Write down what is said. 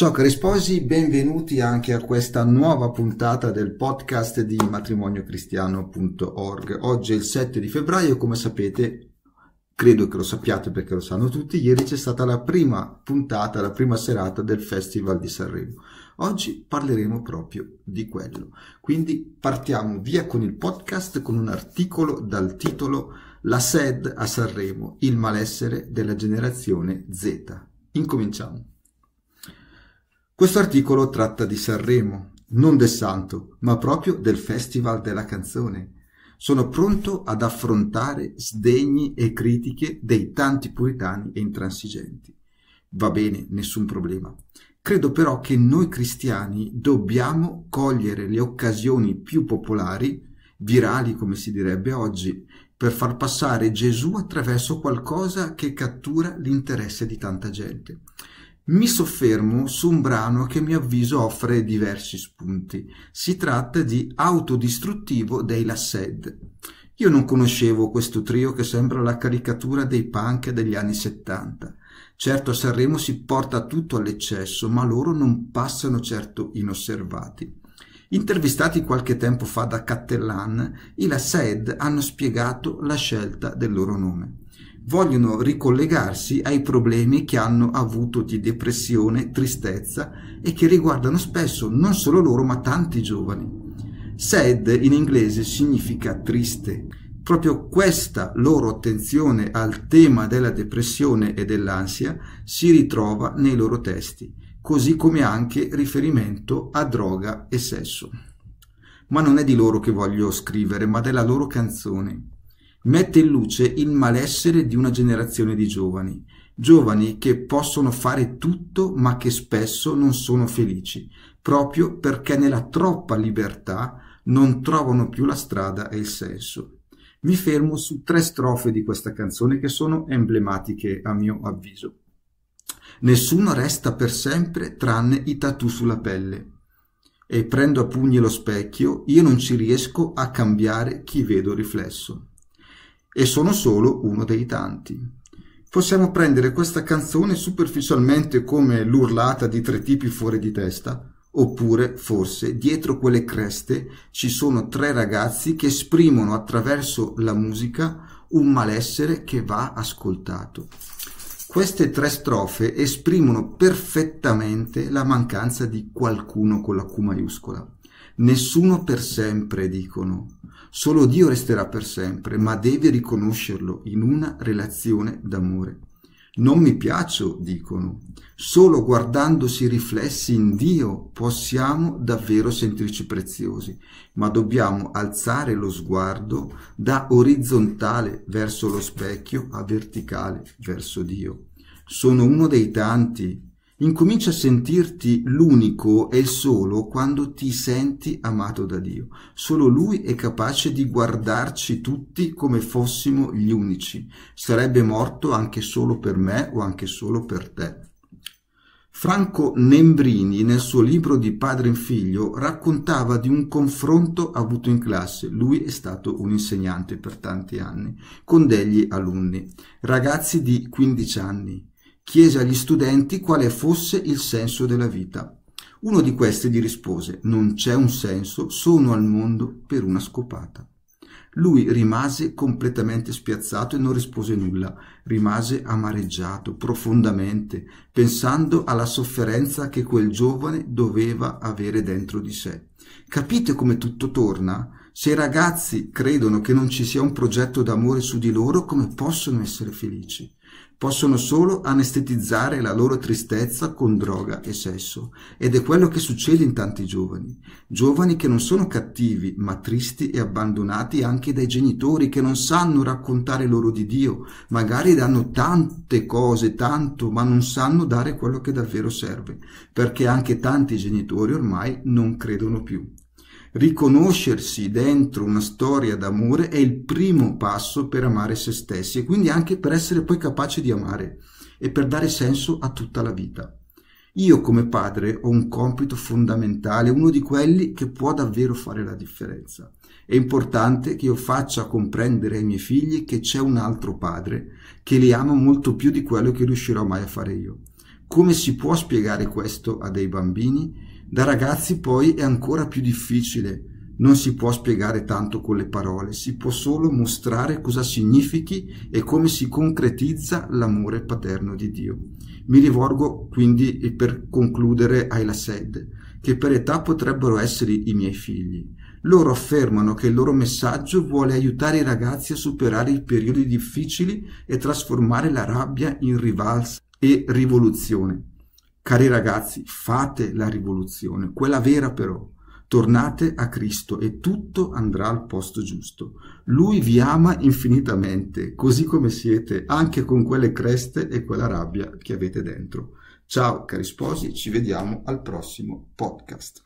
Ciao cari sposi, benvenuti anche a questa nuova puntata del podcast di matrimoniocristiano.org. Oggi è il 7 di febbraio, come sapete, credo che lo sappiate perché lo sanno tutti, ieri c'è stata la prima puntata, la prima serata del Festival di Sanremo. Oggi parleremo proprio di quello. Quindi partiamo via con il podcast con un articolo dal titolo La SED a Sanremo, il malessere della generazione Z. Incominciamo. Questo articolo tratta di Sanremo, non del santo, ma proprio del Festival della canzone. Sono pronto ad affrontare sdegni e critiche dei tanti puritani e intransigenti. Va bene, nessun problema. Credo però che noi cristiani dobbiamo cogliere le occasioni più popolari, virali come si direbbe oggi, per far passare Gesù attraverso qualcosa che cattura l'interesse di tanta gente mi soffermo su un brano che a mio avviso offre diversi spunti. Si tratta di Autodistruttivo dei Lassed. Io non conoscevo questo trio che sembra la caricatura dei punk degli anni 70. Certo a Sanremo si porta tutto all'eccesso, ma loro non passano certo inosservati. Intervistati qualche tempo fa da Cattellan, i Lassed hanno spiegato la scelta del loro nome vogliono ricollegarsi ai problemi che hanno avuto di depressione, tristezza e che riguardano spesso non solo loro ma tanti giovani. Sad in inglese significa triste. Proprio questa loro attenzione al tema della depressione e dell'ansia si ritrova nei loro testi, così come anche riferimento a droga e sesso. Ma non è di loro che voglio scrivere, ma della loro canzone mette in luce il malessere di una generazione di giovani, giovani che possono fare tutto ma che spesso non sono felici, proprio perché nella troppa libertà non trovano più la strada e il senso. Mi fermo su tre strofe di questa canzone che sono emblematiche a mio avviso. Nessuno resta per sempre tranne i tatu sulla pelle. E prendo a pugni lo specchio, io non ci riesco a cambiare chi vedo riflesso e sono solo uno dei tanti. Possiamo prendere questa canzone superficialmente come l'urlata di tre tipi fuori di testa, oppure forse dietro quelle creste ci sono tre ragazzi che esprimono attraverso la musica un malessere che va ascoltato. Queste tre strofe esprimono perfettamente la mancanza di qualcuno con la Q maiuscola. Nessuno per sempre, dicono. Solo Dio resterà per sempre, ma deve riconoscerlo in una relazione d'amore. Non mi piaccio, dicono. Solo guardandosi riflessi in Dio possiamo davvero sentirci preziosi, ma dobbiamo alzare lo sguardo da orizzontale verso lo specchio a verticale verso Dio. Sono uno dei tanti Incominci a sentirti l'unico e il solo quando ti senti amato da Dio. Solo Lui è capace di guardarci tutti come fossimo gli unici. Sarebbe morto anche solo per me o anche solo per te. Franco Nembrini, nel suo libro di Padre in Figlio, raccontava di un confronto avuto in classe, lui è stato un insegnante per tanti anni, con degli alunni, ragazzi di 15 anni chiese agli studenti quale fosse il senso della vita. Uno di questi gli rispose, non c'è un senso, sono al mondo per una scopata. Lui rimase completamente spiazzato e non rispose nulla, rimase amareggiato profondamente, pensando alla sofferenza che quel giovane doveva avere dentro di sé. Capite come tutto torna? Se i ragazzi credono che non ci sia un progetto d'amore su di loro, come possono essere felici? Possono solo anestetizzare la loro tristezza con droga e sesso. Ed è quello che succede in tanti giovani. Giovani che non sono cattivi, ma tristi e abbandonati anche dai genitori che non sanno raccontare loro di Dio. Magari danno tante cose, tanto, ma non sanno dare quello che davvero serve. Perché anche tanti genitori ormai non credono più riconoscersi dentro una storia d'amore è il primo passo per amare se stessi e quindi anche per essere poi capace di amare e per dare senso a tutta la vita. Io come padre ho un compito fondamentale, uno di quelli che può davvero fare la differenza. È importante che io faccia comprendere ai miei figli che c'è un altro padre che li ama molto più di quello che riuscirò mai a fare io. Come si può spiegare questo a dei bambini? Da ragazzi poi è ancora più difficile, non si può spiegare tanto con le parole, si può solo mostrare cosa significhi e come si concretizza l'amore paterno di Dio. Mi rivolgo quindi per concludere ai Lassed, che per età potrebbero essere i miei figli. Loro affermano che il loro messaggio vuole aiutare i ragazzi a superare i periodi difficili e trasformare la rabbia in rivalsa e rivoluzione. Cari ragazzi, fate la rivoluzione, quella vera però. Tornate a Cristo e tutto andrà al posto giusto. Lui vi ama infinitamente, così come siete, anche con quelle creste e quella rabbia che avete dentro. Ciao cari sposi, ci vediamo al prossimo podcast.